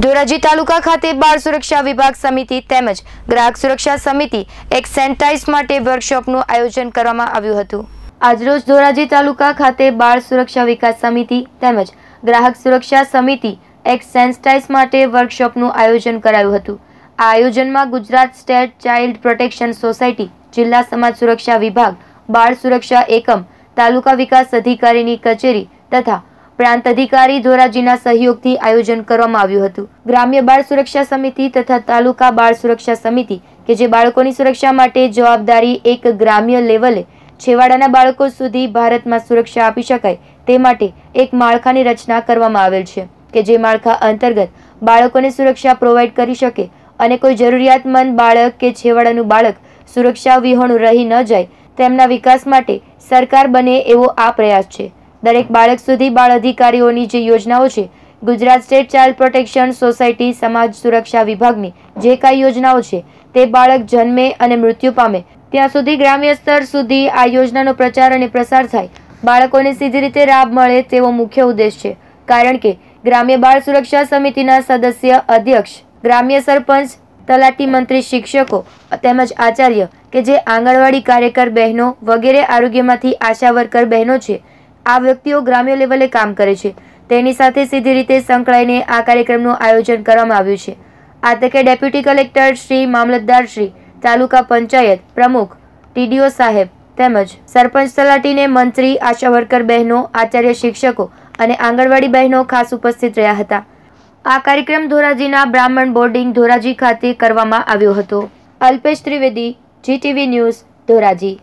ધોરાજી તાલુકા ખાતે બાળ સુરક્ષા વિભાગ સમિતિ તેમજ ગ્રાહક સુરક્ષા સમિતિ એક સેનિટાઇઝ માટે વર્કશોપનું આયોજન કરવામાં આવ્યું હતું આજરોજ ધોરાજી તાલુકા ખાતે બાળ સુરક્ષા વિકાસ સમિતિ તેમજ ગ્રાહક સુરક્ષા સમિતિ એક સેનિટાઇઝ માટે વર્કશોપનું આયોજન કરાયું હતું આ આયોજનમાં Gujarat state child protection society જિલ્લા સમાજ સુરક્ષા વિભાગ બાળ સુરક્ષા એકમ તાલુકા વિકાસ અધિકારીની કચેરી તથા પ્રાંત અધિકારી ધોરાજીના સહયોગથી આયોજન કરવામાં આવ્યું હતું ગ્રામ્ય બાળ સુરક્ષા સમિતિ તથા તાલુકા બાળ સુરક્ષા સમિતિ કે જે બાળકોની સુરક્ષા માટે જવાબદારી એક ગ્રામ્ય લેવલે છેવાડાના બાળકો સુધી ભારતમાં સુરક્ષા આપી શકાય તે માટે એક માળખાની રચના કરવામાં આવેલ છે કે જે માળખા અંતર્ગત બાળકોને સુરક્ષા પ્રોવાઈડ કરી શકે અને કોઈ જરૂરિયાતમંદ બાળક કે છેવાડાનું બાળક સુરક્ષા વિહોણું રહી ન જાય તેમના વિકાસ માટે સરકાર બને એવો આ પ્રયાસ છે દરેક બાળક સુધી બાળ અધિકારીઓની જે યોજનાઓ છે Gujarat state child protection society સમાજ સુરક્ષા વિભાગની જે કાંઈ યોજનાઓ છે તે બાળક જન્મે અને મૃત્યુ પામે ત્યાં સુધી ગ્રામ્ય સ્તર સુધી આ યોજનાનો પ્રચાર અને પ્રસાર થાય બાળકોને સીધી રીતે લાભ મળે તેવો મુખ્ય ઉદ્દેશ છે કારણ કે ગ્રામ્ય બાળ સુરક્ષા સમિતિના સદસ્ય અધ્યક્ષ ગ્રામ્ય સરપંચ તલાટી મંત્રી શિક્ષકો તેમજ આચાર્ય કે જે આંગણવાડી કાર્યકર બહેનો વગેરે આરોગ્યમાંથી આશા વર્કર બહેનો છે આ વ્યક્તિઓ ગ્રામ્ય લેવલે કામ કરે છે તેની સાથે સીધી રીતે સંકળાઈને આ કાર્યક્રમનું આયોજન કરવામાં આવ્યું છે આ તકે ડેપ્યુટી કલેક્ટર શ્રી મામલતદાર શ્રી તાલુકા પંચાયત પ્રમુખ ટીડીઓ સાહેબ તેમજ સરપંચ તલાટીને મંત્રી આશા બહેનો આચાર્ય શિક્ષકો અને આંગણવાડી બહેનો ખાસ ઉપસ્થિત રહ્યા હતા આ કાર્યક્રમ ધોરાજીના બ્રાહ્મણ બોર્ડિંગ ધોરાજી ખાતે કરવામાં આવ્યો હતો અલ્પેશ ત્રિવેદી જીટીવી ન્યૂઝ ધોરાજી